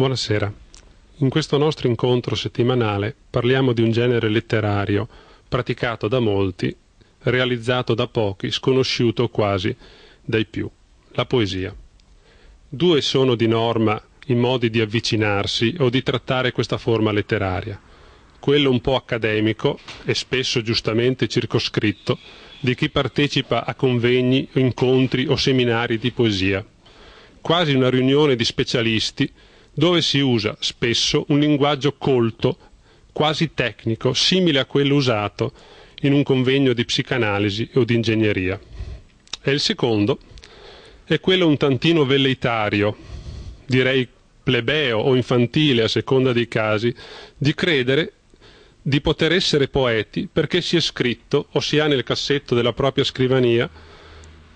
Buonasera. In questo nostro incontro settimanale parliamo di un genere letterario praticato da molti, realizzato da pochi, sconosciuto quasi dai più, la poesia. Due sono di norma i modi di avvicinarsi o di trattare questa forma letteraria. Quello un po' accademico e spesso giustamente circoscritto di chi partecipa a convegni, incontri o seminari di poesia. Quasi una riunione di specialisti dove si usa spesso un linguaggio colto, quasi tecnico, simile a quello usato in un convegno di psicanalisi o di ingegneria. E il secondo è quello un tantino velleitario, direi plebeo o infantile a seconda dei casi, di credere di poter essere poeti perché si è scritto o si ha nel cassetto della propria scrivania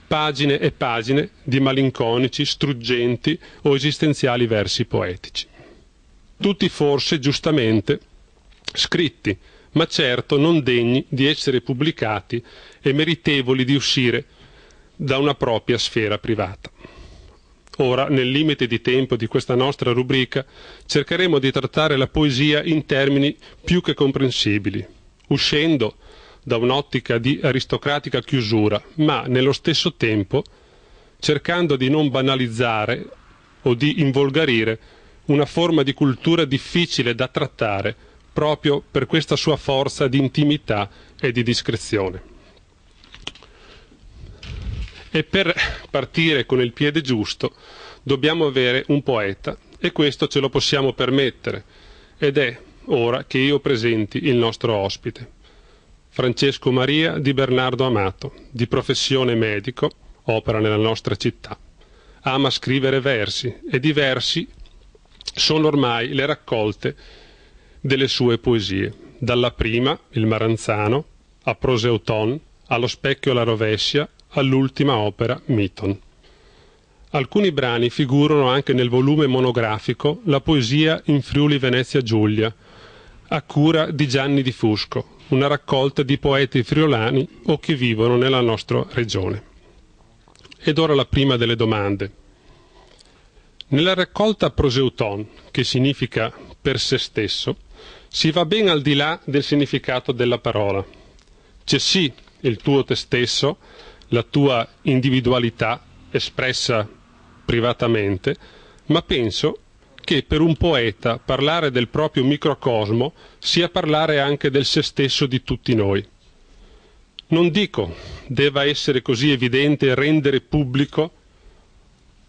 pagine e pagine di malinconici, struggenti o esistenziali versi poetici. Tutti forse giustamente scritti, ma certo non degni di essere pubblicati e meritevoli di uscire da una propria sfera privata. Ora, nel limite di tempo di questa nostra rubrica, cercheremo di trattare la poesia in termini più che comprensibili, uscendo da un'ottica di aristocratica chiusura, ma nello stesso tempo cercando di non banalizzare o di involgarire una forma di cultura difficile da trattare proprio per questa sua forza di intimità e di discrezione. E per partire con il piede giusto dobbiamo avere un poeta e questo ce lo possiamo permettere ed è ora che io presenti il nostro ospite. Francesco Maria di Bernardo Amato, di professione medico, opera nella nostra città. Ama scrivere versi e di versi sono ormai le raccolte delle sue poesie, dalla prima, il Maranzano, a Proseuton, allo specchio alla rovescia, all'ultima opera, Miton. Alcuni brani figurano anche nel volume monografico La poesia in Friuli Venezia Giulia, a cura di Gianni Di Fusco, una raccolta di poeti friolani o che vivono nella nostra regione. Ed ora la prima delle domande. Nella raccolta Proseuton, che significa per se stesso, si va ben al di là del significato della parola. C'è sì il tuo te stesso, la tua individualità espressa privatamente, ma penso che per un poeta parlare del proprio microcosmo sia parlare anche del se stesso di tutti noi. Non dico debba essere così evidente rendere pubblico,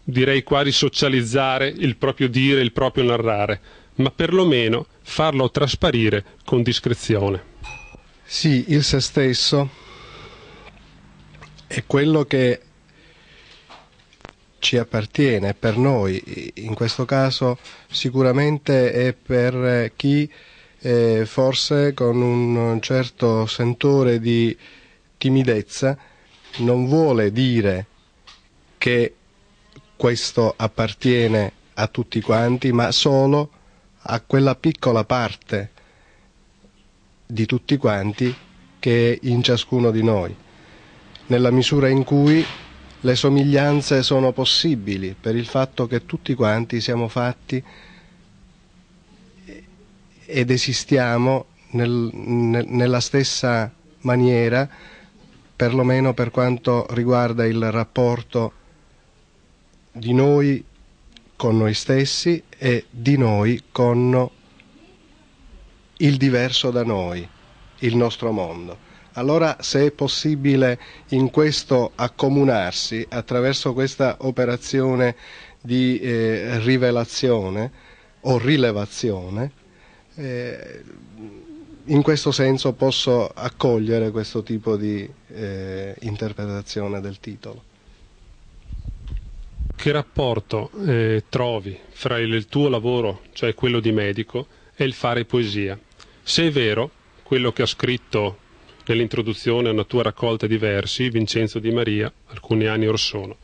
direi quasi socializzare il proprio dire, il proprio narrare, ma perlomeno farlo trasparire con discrezione. Sì, il se stesso è quello che ci appartiene per noi, in questo caso sicuramente è per chi eh, forse con un certo sentore di timidezza non vuole dire che questo appartiene a tutti quanti, ma solo a quella piccola parte di tutti quanti che è in ciascuno di noi, nella misura in cui le somiglianze sono possibili per il fatto che tutti quanti siamo fatti ed esistiamo nel, nel, nella stessa maniera, perlomeno per quanto riguarda il rapporto di noi con noi stessi e di noi con il diverso da noi, il nostro mondo. Allora se è possibile in questo accomunarsi attraverso questa operazione di eh, rivelazione o rilevazione, eh, in questo senso posso accogliere questo tipo di eh, interpretazione del titolo. Che rapporto eh, trovi fra il tuo lavoro, cioè quello di medico, e il fare poesia? Se è vero quello che ha scritto nell'introduzione a una tua raccolta di versi, Vincenzo Di Maria, alcuni anni or sono.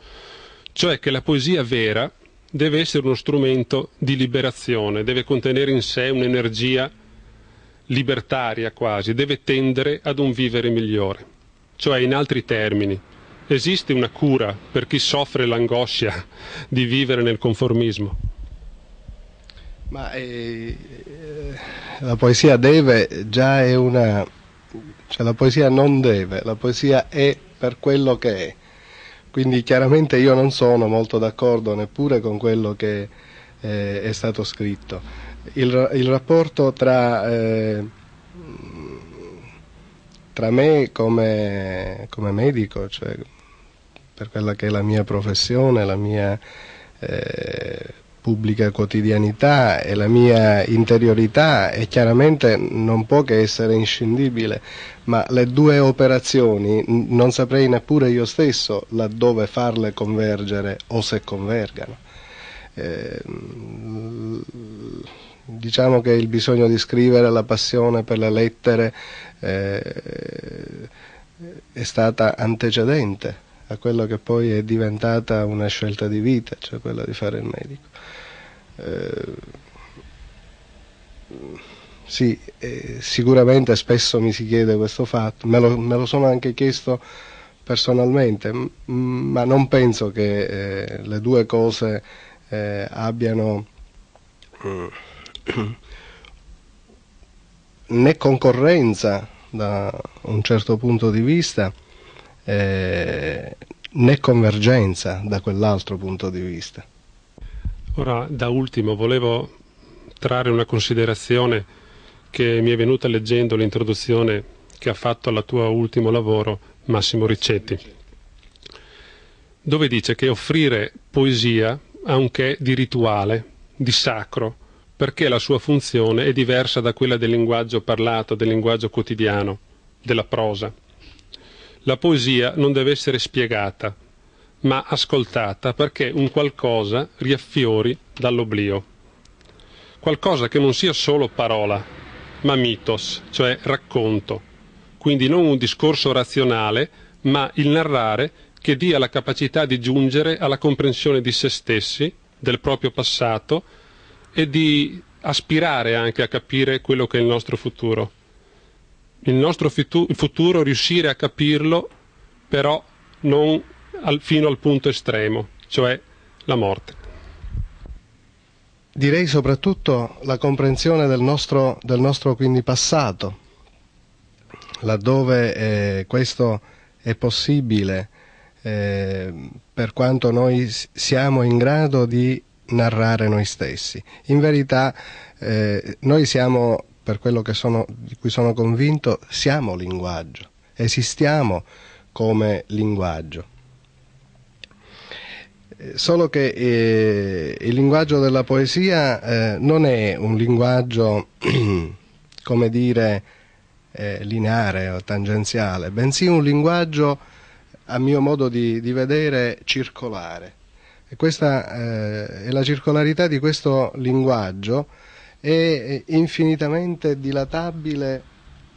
Cioè che la poesia vera deve essere uno strumento di liberazione, deve contenere in sé un'energia libertaria quasi, deve tendere ad un vivere migliore. Cioè, in altri termini, esiste una cura per chi soffre l'angoscia di vivere nel conformismo? Ma eh, eh, la poesia deve già è una cioè la poesia non deve, la poesia è per quello che è. Quindi chiaramente io non sono molto d'accordo neppure con quello che eh, è stato scritto. Il, il rapporto tra, eh, tra me come, come medico, cioè per quella che è la mia professione, la mia eh, pubblica quotidianità e la mia interiorità e chiaramente non può che essere inscindibile, ma le due operazioni non saprei neppure io stesso laddove farle convergere o se convergano. Eh, diciamo che il bisogno di scrivere, la passione per le lettere eh, è stata antecedente a quello che poi è diventata una scelta di vita, cioè quella di fare il medico. Eh, sì, eh, sicuramente spesso mi si chiede questo fatto, me lo, me lo sono anche chiesto personalmente, ma non penso che eh, le due cose eh, abbiano mm, né concorrenza da un certo punto di vista, eh, né convergenza da quell'altro punto di vista. Ora, da ultimo, volevo trarre una considerazione che mi è venuta leggendo l'introduzione che ha fatto alla tua ultimo lavoro Massimo Riccetti, dove dice che offrire poesia ha un che di rituale, di sacro, perché la sua funzione è diversa da quella del linguaggio parlato, del linguaggio quotidiano, della prosa. La poesia non deve essere spiegata, ma ascoltata perché un qualcosa riaffiori dall'oblio. Qualcosa che non sia solo parola, ma mitos, cioè racconto. Quindi non un discorso razionale, ma il narrare che dia la capacità di giungere alla comprensione di se stessi, del proprio passato e di aspirare anche a capire quello che è il nostro futuro il nostro futuro riuscire a capirlo, però non al, fino al punto estremo, cioè la morte. Direi soprattutto la comprensione del nostro, del nostro passato, laddove eh, questo è possibile, eh, per quanto noi siamo in grado di narrare noi stessi. In verità eh, noi siamo per quello sono, di cui sono convinto, siamo linguaggio, esistiamo come linguaggio. Eh, solo che eh, il linguaggio della poesia eh, non è un linguaggio, come dire, eh, lineare o tangenziale, bensì un linguaggio, a mio modo di, di vedere, circolare. E questa eh, è la circolarità di questo linguaggio è eh, infinitamente dilatabile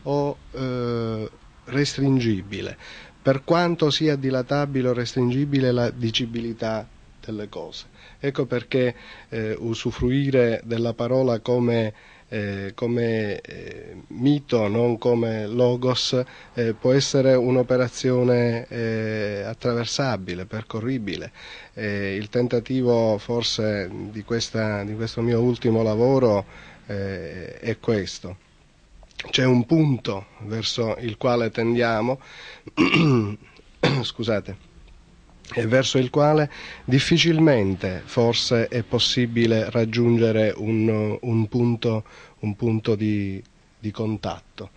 o eh, restringibile, per quanto sia dilatabile o restringibile la dicibilità delle cose. Ecco perché eh, usufruire della parola come eh, come eh, mito, non come logos, eh, può essere un'operazione eh, attraversabile, percorribile. Eh, il tentativo forse di, questa, di, questo mio ultimo lavoro eh, è questo. C'è un punto verso il quale tendiamo, scusate, e verso il quale difficilmente forse è possibile raggiungere un, un punto, un punto di, di contatto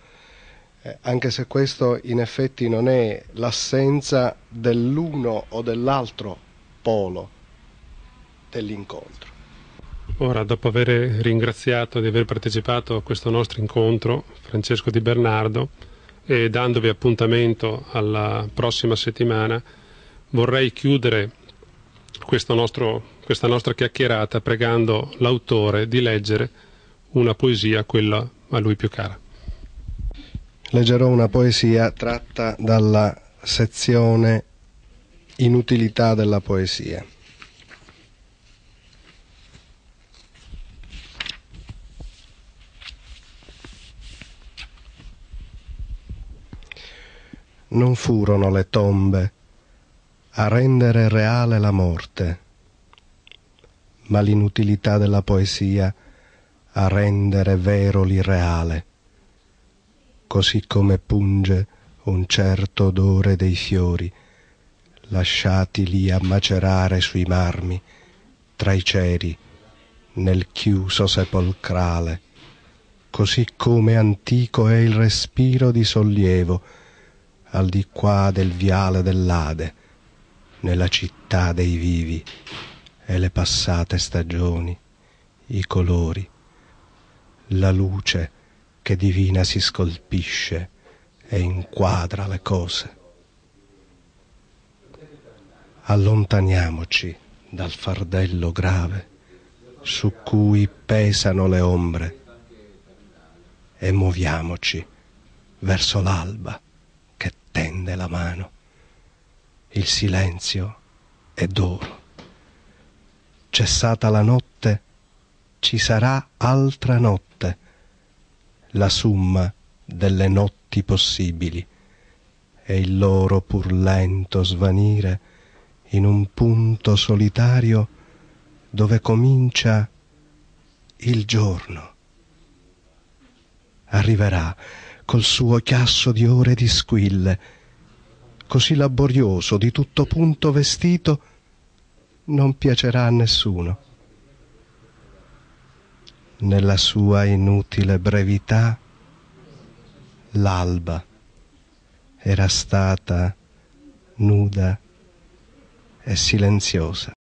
eh, anche se questo in effetti non è l'assenza dell'uno o dell'altro polo dell'incontro. Ora, dopo aver ringraziato di aver partecipato a questo nostro incontro, Francesco Di Bernardo, e dandovi appuntamento alla prossima settimana, vorrei chiudere nostro, questa nostra chiacchierata pregando l'autore di leggere una poesia, quella a lui più cara. Leggerò una poesia tratta dalla sezione Inutilità della poesia. Non furono le tombe a rendere reale la morte, ma l'inutilità della poesia a rendere vero l'irreale, così come punge un certo odore dei fiori, lasciati lì a macerare sui marmi, tra i ceri, nel chiuso sepolcrale, così come antico è il respiro di sollievo al di qua del viale dell'Ade, nella città dei vivi e le passate stagioni, i colori, la luce che divina si scolpisce e inquadra le cose. Allontaniamoci dal fardello grave su cui pesano le ombre e muoviamoci verso l'alba che tende la mano il silenzio è d'oro. Cessata la notte, ci sarà altra notte, la summa delle notti possibili, e il loro pur lento svanire in un punto solitario dove comincia il giorno. Arriverà col suo chiasso di ore di squille, così laborioso, di tutto punto vestito, non piacerà a nessuno. Nella sua inutile brevità, l'alba era stata nuda e silenziosa.